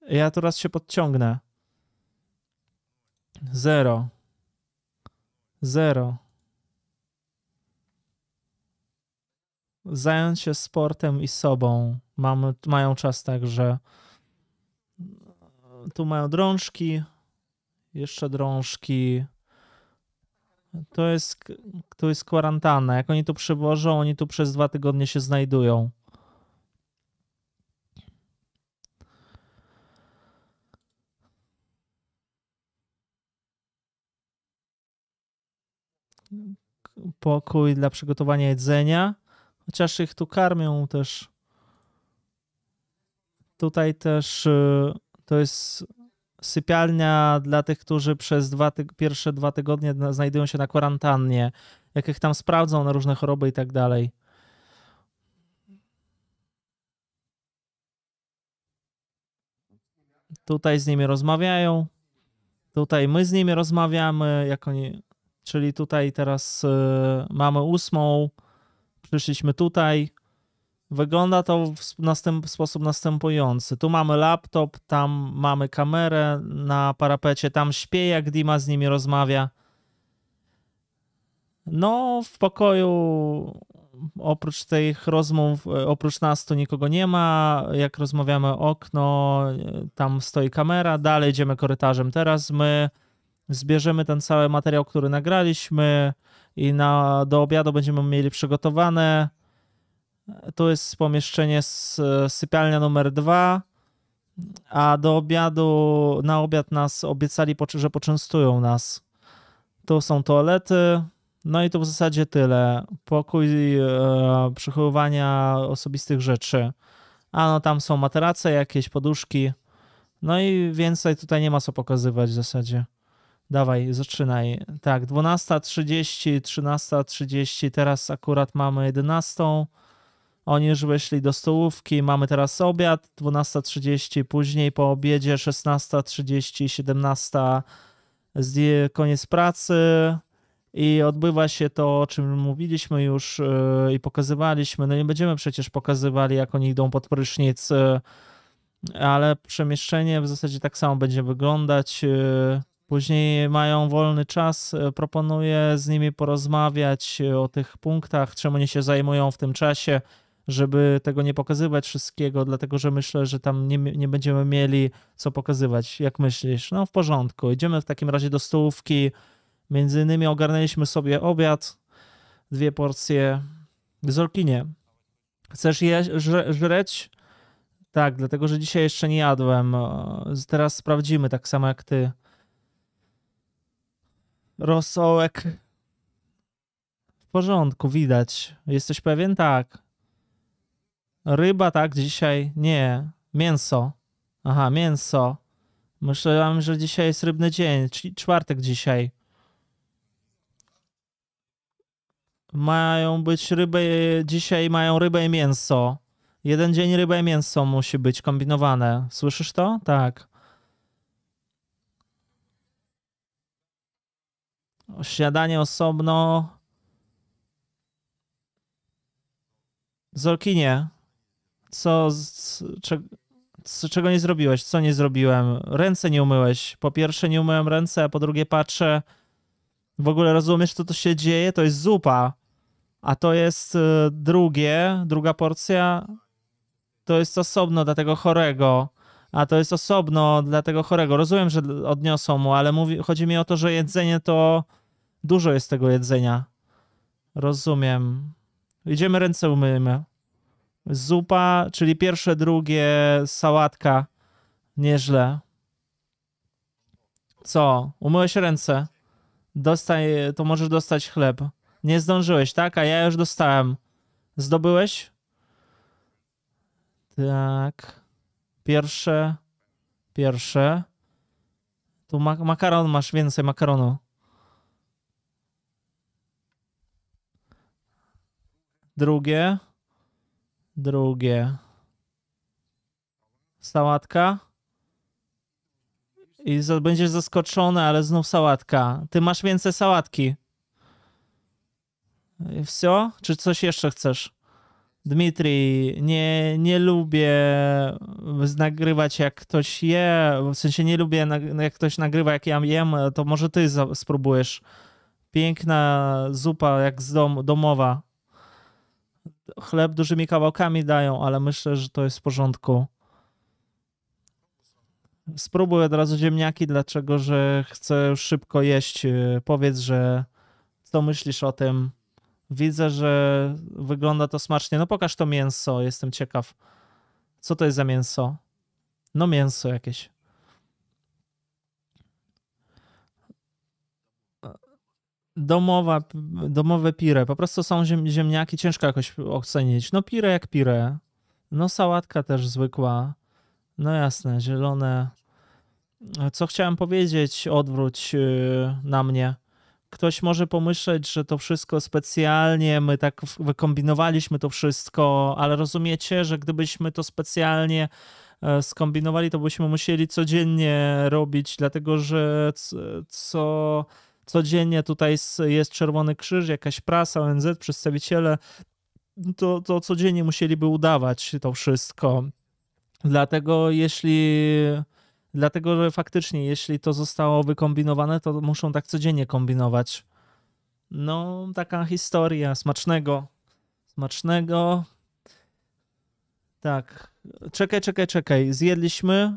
Ja raz się podciągnę. Zero. Zero. Zająć się sportem i sobą. Mam, mają czas tak, że tu mają drążki, jeszcze drążki. To jest, to jest kwarantanna. Jak oni tu przywożą, oni tu przez dwa tygodnie się znajdują. Pokój dla przygotowania jedzenia. Chociaż ich tu karmią też. Tutaj też y, to jest sypialnia dla tych, którzy przez dwa pierwsze dwa tygodnie znajdują się na kwarantannie, jak ich tam sprawdzą na różne choroby i tak dalej. Tutaj z nimi rozmawiają, tutaj my z nimi rozmawiamy, jak oni, czyli tutaj teraz y, mamy ósmą, przyszliśmy tutaj, Wygląda to w następ, sposób następujący. Tu mamy laptop, tam mamy kamerę na parapecie, tam śpieje, jak Dima z nimi rozmawia. No, w pokoju oprócz tych rozmów, e, oprócz nas tu nikogo nie ma. Jak rozmawiamy okno, e, tam stoi kamera, dalej idziemy korytarzem. Teraz my zbierzemy ten cały materiał, który nagraliśmy i na, do obiadu będziemy mieli przygotowane to jest pomieszczenie z e, sypialnia numer dwa, a do obiadu, na obiad nas obiecali, że poczęstują nas. Tu są toalety, no i to w zasadzie tyle. Pokój e, przechowywania osobistych rzeczy. A no tam są materace, jakieś poduszki. No i więcej tutaj nie ma co pokazywać w zasadzie. Dawaj, zaczynaj. Tak, 12.30, 13.30, teraz akurat mamy 11. Oni już weszli do stołówki, mamy teraz obiad, 12.30, później po obiedzie 16.30, 17 koniec pracy i odbywa się to, o czym mówiliśmy już yy, i pokazywaliśmy. No nie będziemy przecież pokazywali, jak oni idą pod prysznic, yy, ale przemieszczenie w zasadzie tak samo będzie wyglądać. Yy. Później mają wolny czas, y, proponuję z nimi porozmawiać y, o tych punktach, czemu oni się zajmują w tym czasie żeby tego nie pokazywać wszystkiego, dlatego że myślę, że tam nie, nie będziemy mieli co pokazywać. Jak myślisz? No w porządku, idziemy w takim razie do stołówki. Między innymi ogarnęliśmy sobie obiad, dwie porcje zorkinie. Chcesz je żre, żreć? Tak, dlatego że dzisiaj jeszcze nie jadłem. Teraz sprawdzimy, tak samo jak ty. Rosołek. W porządku, widać. Jesteś pewien? Tak. Ryba, tak, dzisiaj nie. Mięso. Aha, mięso. Myślałem, że dzisiaj jest rybny dzień, czyli czwartek dzisiaj. Mają być ryby, dzisiaj mają rybę i mięso. Jeden dzień ryba i mięso musi być kombinowane. Słyszysz to? Tak. Śniadanie osobno. Zorkinie, co, czego nie zrobiłeś, co nie zrobiłem. Ręce nie umyłeś. Po pierwsze nie umyłem ręce, a po drugie patrzę, w ogóle rozumiesz, co to się dzieje? To jest zupa, a to jest y, drugie, druga porcja, to jest osobno dla tego chorego, a to jest osobno dla tego chorego. Rozumiem, że odniosą mu, ale mówi, chodzi mi o to, że jedzenie to dużo jest tego jedzenia. Rozumiem. Idziemy ręce umyjmy. Zupa, czyli pierwsze, drugie, sałatka. Nieźle. Co? Umyłeś ręce. Dostaj, to możesz dostać chleb. Nie zdążyłeś, tak? A ja już dostałem. Zdobyłeś? Tak. Pierwsze. Pierwsze. Tu mak makaron masz więcej makaronu. Drugie drugie. Sałatka. I będziesz zaskoczony, ale znów sałatka. Ty masz więcej sałatki. wszystko Czy coś jeszcze chcesz? Dmitri, nie, nie lubię nagrywać jak ktoś je, w sensie nie lubię jak ktoś nagrywa jak ja jem, to może ty spróbujesz. Piękna zupa jak z dom, domowa chleb dużymi kawałkami dają, ale myślę, że to jest w porządku. Spróbuję od razu ziemniaki, dlaczego, że chcę szybko jeść. Powiedz, że co myślisz o tym? Widzę, że wygląda to smacznie. No pokaż to mięso, jestem ciekaw. Co to jest za mięso? No mięso jakieś. domowa, domowe pire. Po prostu są ziemniaki, ciężko jakoś ocenić. No pire jak pire. No sałatka też zwykła. No jasne, zielone. Co chciałem powiedzieć, odwróć y, na mnie. Ktoś może pomyśleć, że to wszystko specjalnie, my tak wykombinowaliśmy to wszystko, ale rozumiecie, że gdybyśmy to specjalnie e, skombinowali, to byśmy musieli codziennie robić, dlatego że co codziennie tutaj jest Czerwony Krzyż, jakaś prasa, ONZ, przedstawiciele, no to, to codziennie musieliby udawać to wszystko. Dlatego jeśli Dlatego, że faktycznie, jeśli to zostało wykombinowane, to muszą tak codziennie kombinować. No, taka historia. Smacznego. Smacznego. Tak. Czekaj, czekaj, czekaj. Zjedliśmy.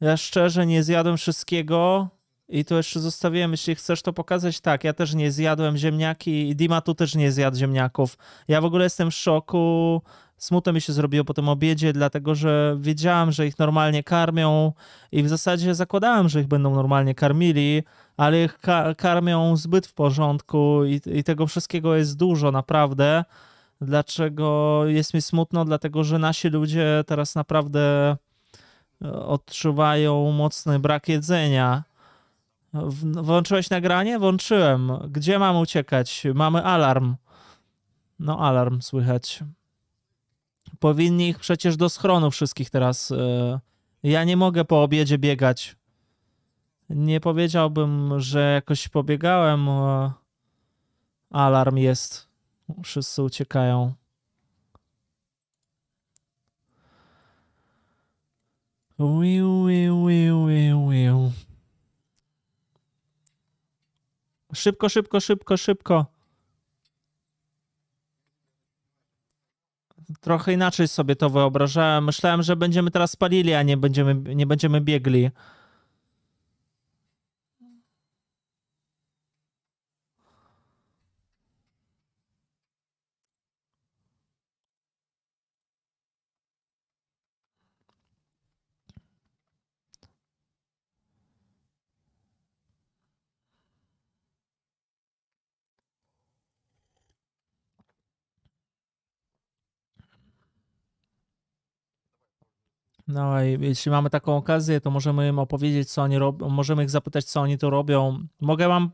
Ja szczerze nie zjadłem wszystkiego. I to jeszcze zostawiłem, jeśli chcesz to pokazać, tak, ja też nie zjadłem ziemniaki i Dima tu też nie zjadł ziemniaków. Ja w ogóle jestem w szoku, smutno mi się zrobiło po tym obiedzie, dlatego że wiedziałem, że ich normalnie karmią i w zasadzie zakładałem, że ich będą normalnie karmili, ale ich ka karmią zbyt w porządku i, i tego wszystkiego jest dużo naprawdę. Dlaczego jest mi smutno? Dlatego, że nasi ludzie teraz naprawdę e, odczuwają mocny brak jedzenia Włączyłeś nagranie? Włączyłem. Gdzie mam uciekać? Mamy alarm. No, alarm słychać. Powinni ich przecież do schronu wszystkich teraz. E, ja nie mogę po obiedzie biegać. Nie powiedziałbym, że jakoś pobiegałem. E, alarm jest. Wszyscy uciekają. Wiu, wiu, wiu, wiu, wiu. Szybko, szybko, szybko, szybko. Trochę inaczej sobie to wyobrażałem. Myślałem, że będziemy teraz spalili, a nie będziemy, nie będziemy biegli. No i jeśli mamy taką okazję, to możemy im opowiedzieć, co oni robią, możemy ich zapytać, co oni tu robią. Mogę wam,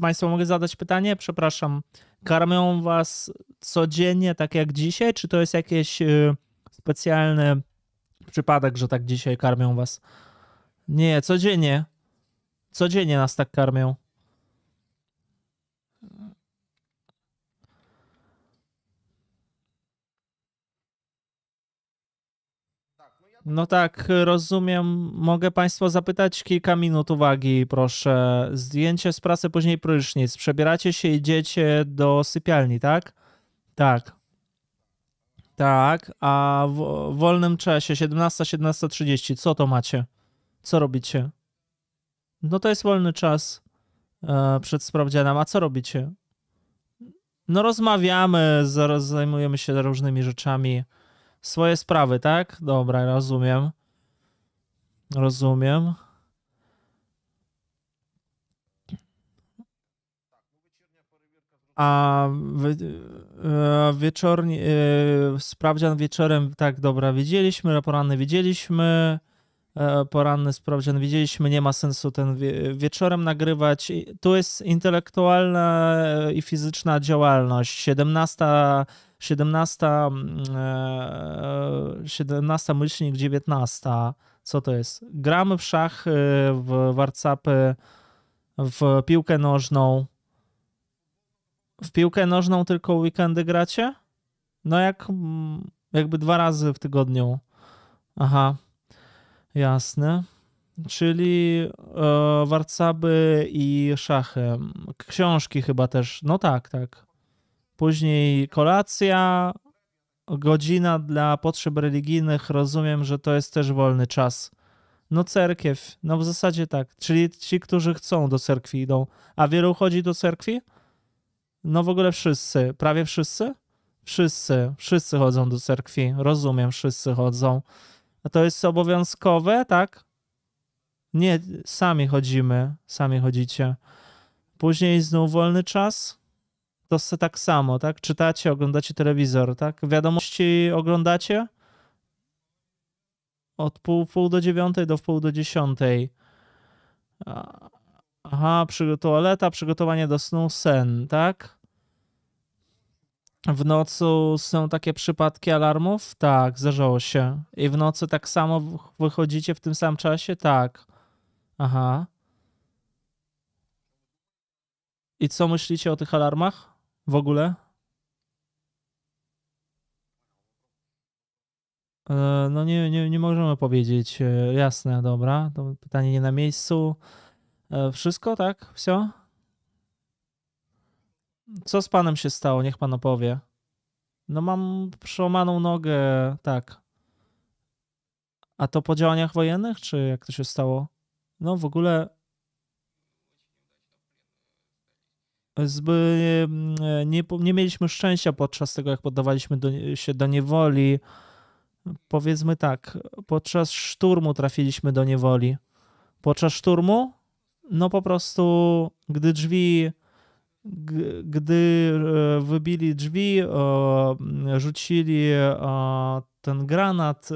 Państwo, mogę zadać pytanie? Przepraszam. Karmią was codziennie, tak jak dzisiaj, czy to jest jakiś y, specjalny przypadek, że tak dzisiaj karmią was? Nie, codziennie. Codziennie nas tak karmią. No tak, rozumiem. Mogę Państwa zapytać kilka minut uwagi, proszę. Zdjęcie z prasy, później prysznic. Przebieracie się i idziecie do sypialni, tak? Tak. Tak, a w wolnym czasie 17, 17.30, co to macie? Co robicie? No to jest wolny czas e, przed sprawdzianem. A co robicie? No rozmawiamy, zajmujemy się różnymi rzeczami swoje sprawy, tak? Dobra, rozumiem. Rozumiem. A wy, e, e, sprawdzian wieczorem, tak, dobra, widzieliśmy, poranny widzieliśmy, e, poranny sprawdzian widzieliśmy, nie ma sensu ten wie, wieczorem nagrywać. tu jest intelektualna i fizyczna działalność. 17 17, 17 mm, e, myślnik 19. Co to jest? Gramy w szachy, e, w WhatsAppy, w piłkę nożną. W piłkę nożną tylko weekendy gracie? No jak mm, jakby dwa razy w tygodniu. Aha, jasne. Czyli e, warcaby i szachy. Książki chyba też. No tak, tak. Później kolacja, godzina dla potrzeb religijnych. Rozumiem, że to jest też wolny czas. No cerkiew, no w zasadzie tak. Czyli ci, którzy chcą do cerkwi idą. A wielu chodzi do cerkwi? No w ogóle wszyscy, prawie wszyscy? Wszyscy, wszyscy chodzą do cerkwi. Rozumiem, wszyscy chodzą. A to jest obowiązkowe, tak? Nie, sami chodzimy, sami chodzicie. Później znów wolny czas to tak samo, tak? Czytacie, oglądacie telewizor, tak? Wiadomości oglądacie od pół, pół do dziewiątej do pół do dziesiątej. Aha, toaleta, przygotowanie do snu, sen, tak? W nocy są takie przypadki alarmów? Tak, zdarzało się. I w nocy tak samo wychodzicie w tym samym czasie? Tak. Aha. I co myślicie o tych alarmach? w ogóle? E, no nie, nie, nie możemy powiedzieć. E, jasne, dobra. To pytanie nie na miejscu. E, wszystko, tak? Wsio? Co z panem się stało? Niech pan opowie. No mam przełamaną nogę, tak. A to po działaniach wojennych, czy jak to się stało? No w ogóle Zby, nie, nie mieliśmy szczęścia podczas tego, jak poddawaliśmy do, się do niewoli. Powiedzmy tak, podczas szturmu trafiliśmy do niewoli. Podczas szturmu? No po prostu, gdy drzwi, gdy e, wybili drzwi, rzucili ten granat.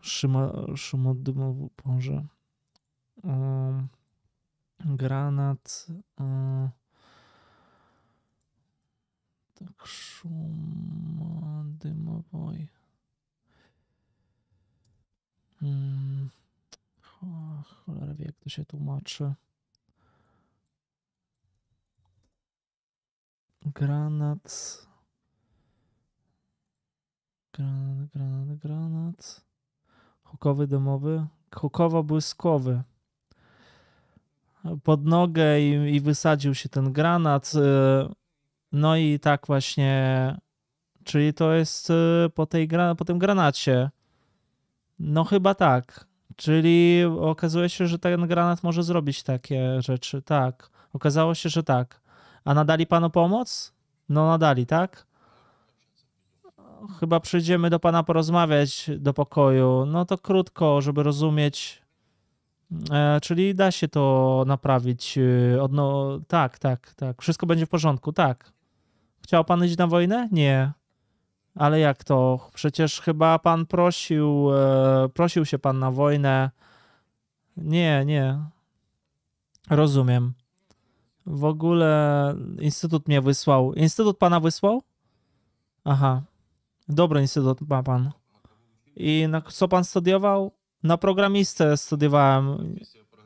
Szyma, e, e, Szymodymowu, Boże. Um, Granat. E, tak, szum, dymowoj. Mm, cholera wie, jak to się tłumaczy. Granat. Granat, granat, granat. Hukowy domowy. Hukowo-błyskowy pod nogę i, i wysadził się ten granat. E, no i tak właśnie, czyli to jest e, po, tej, po tym granacie. No chyba tak. Czyli okazuje się, że ten granat może zrobić takie rzeczy. Tak. Okazało się, że tak. A nadali panu pomoc? No nadali, tak? Chyba przyjdziemy do pana porozmawiać do pokoju. No to krótko, żeby rozumieć E, czyli da się to naprawić. E, odno... Tak, tak, tak. Wszystko będzie w porządku, tak. Chciał pan iść na wojnę? Nie. Ale jak to? Przecież chyba pan prosił, e, prosił się pan na wojnę. Nie, nie. Rozumiem. W ogóle instytut mnie wysłał. Instytut pana wysłał? Aha. Dobry instytut ma pan. I na co pan studiował? Na programistę studiowałem.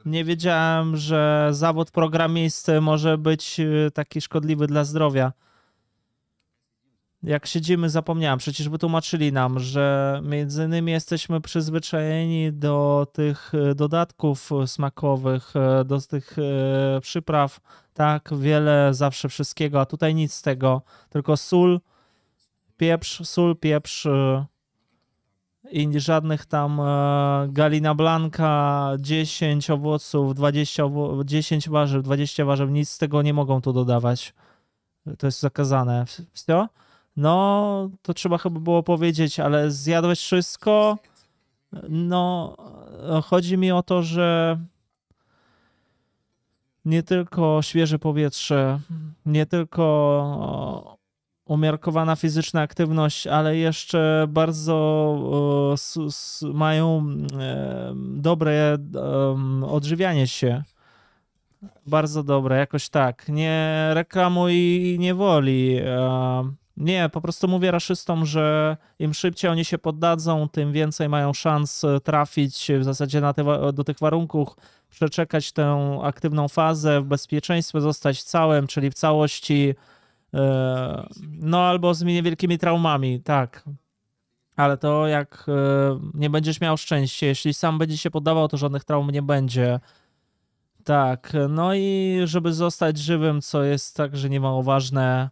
Nie wiedziałem, że zawód programisty może być e, taki szkodliwy dla zdrowia. Jak siedzimy, zapomniałem, przecież by nam, że między innymi jesteśmy przyzwyczajeni do tych e, dodatków smakowych, e, do tych przypraw, tak, wiele zawsze wszystkiego, a tutaj nic z tego, tylko sól, pieprz, sól, pieprz, i żadnych tam e, Galina Blanka, 10 owoców, 20 owo 10 warzyw, 20 warzyw, nic z tego nie mogą tu dodawać. To jest zakazane. Wszystko? No, to trzeba chyba było powiedzieć, ale zjadłeś wszystko. No, e, chodzi mi o to, że nie tylko świeże powietrze, nie tylko umiarkowana fizyczna aktywność, ale jeszcze bardzo mają dobre odżywianie się. Bardzo dobre, jakoś tak. Nie reklamuj nie woli. Nie, po prostu mówię raszystom, że im szybciej oni się poddadzą, tym więcej mają szans e, trafić w zasadzie te, do tych warunków, przeczekać tę aktywną fazę w bezpieczeństwie, zostać całym, czyli w całości E, no albo z niewielkimi traumami, tak. Ale to jak e, nie będziesz miał szczęścia, jeśli sam będziesz się poddawał, to żadnych traum nie będzie. Tak, no i żeby zostać żywym, co jest także niemało ważne,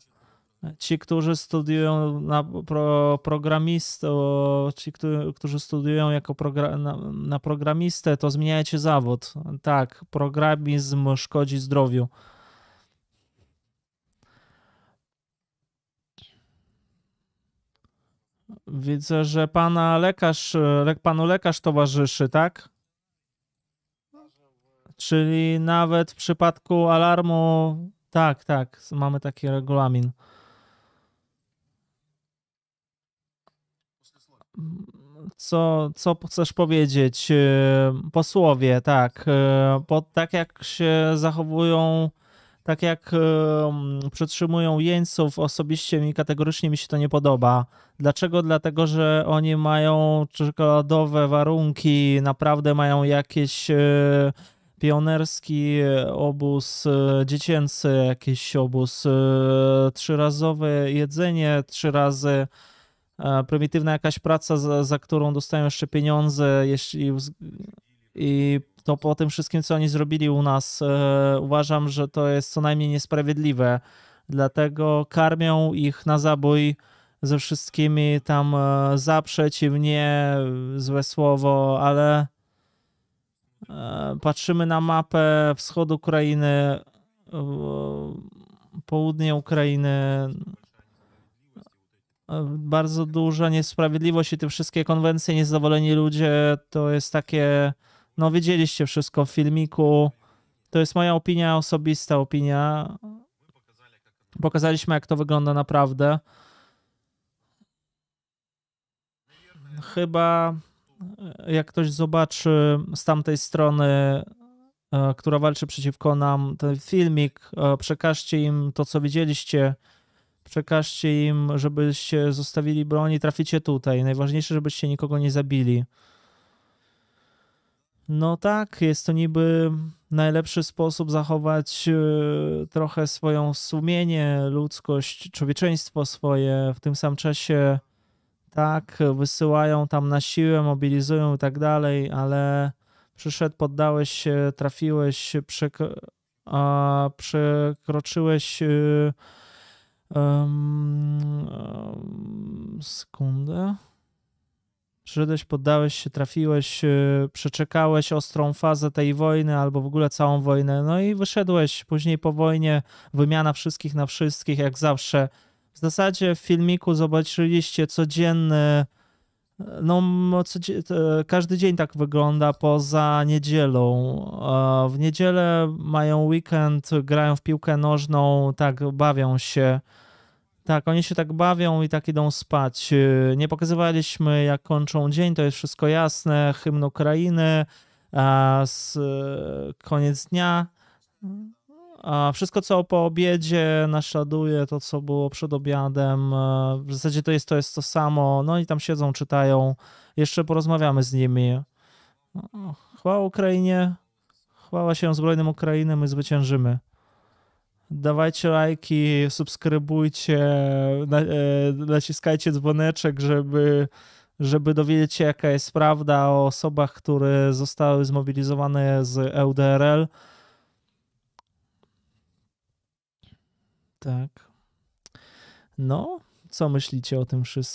ci, którzy studiują na pro, programistę, ci, którzy studiują jako progra, na, na programistę, to zmieniajcie zawód. Tak, programizm szkodzi zdrowiu. Widzę, że pana lekarz, e, le, panu lekarz towarzyszy, tak? Czyli nawet w przypadku alarmu, tak, tak, mamy taki regulamin. Co, co chcesz powiedzieć? E, posłowie, tak. E, po, tak jak się zachowują tak jak um, przetrzymują jeńców, osobiście mi kategorycznie mi się to nie podoba. Dlaczego? Dlatego, że oni mają czekoladowe warunki, naprawdę mają jakieś y, pionerski obóz e, dziecięcy, jakiś obóz e, trzyrazowe jedzenie, trzy razy prymitywna jakaś praca, za, za którą dostają jeszcze pieniądze, jeśli i to po tym wszystkim, co oni zrobili u nas, e, uważam, że to jest co najmniej niesprawiedliwe. Dlatego karmią ich na zabój ze wszystkimi tam e, za, przeciw, nie, złe słowo, ale e, patrzymy na mapę wschód Ukrainy, południe Ukrainy. Bardzo duża niesprawiedliwość i te wszystkie konwencje, niezadowoleni ludzie to jest takie no, wiedzieliście wszystko w filmiku. To jest moja opinia, osobista opinia. Pokazaliśmy, jak to wygląda naprawdę. Chyba e, jak ktoś zobaczy z tamtej strony, e, która walczy przeciwko nam, ten filmik, e, przekażcie im to, co widzieliście. Przekażcie im, żebyście zostawili broń i traficie tutaj. Najważniejsze, żebyście nikogo nie zabili. No tak, jest to niby najlepszy sposób zachować e, trochę swoją sumienie, ludzkość, człowieczeństwo swoje. W tym samym czasie tak, wysyłają tam na siłę, mobilizują i tak dalej, ale przyszedł, poddałeś się, trafiłeś, przekro a przekroczyłeś. Um, um, sekundę. Przyszedłeś, poddałeś się, trafiłeś, e, przeczekałeś ostrą fazę tej wojny albo w ogóle całą wojnę, no i wyszedłeś później po wojnie, wymiana wszystkich na wszystkich, jak zawsze. W zasadzie w filmiku zobaczyliście codzienny, e, no e, każdy dzień tak wygląda poza niedzielą. W niedzielę mają weekend, grają w piłkę nożną, tak bawią się tak, oni się tak bawią i tak idą spać. Y, nie pokazywaliśmy, jak kończą dzień, to jest wszystko jasne. Hymn Ukrainy, a z, y, koniec dnia. A wszystko, co po obiedzie naśladuje to, co było przed obiadem. Y, w zasadzie to jest to, jest to samo. No i tam siedzą, czytają. Jeszcze porozmawiamy z nimi. No, chwała Ukrainie. Chwała się zbrojnym Ukrainy, my zwyciężymy. Dawajcie lajki, subskrybujcie, e, naciskajcie dzwoneczek, żeby, żeby dowiedzieć się, jaka jest prawda o osobach, które zostały zmobilizowane z EUDRL. Tak. No, co myślicie o tym wszystkim?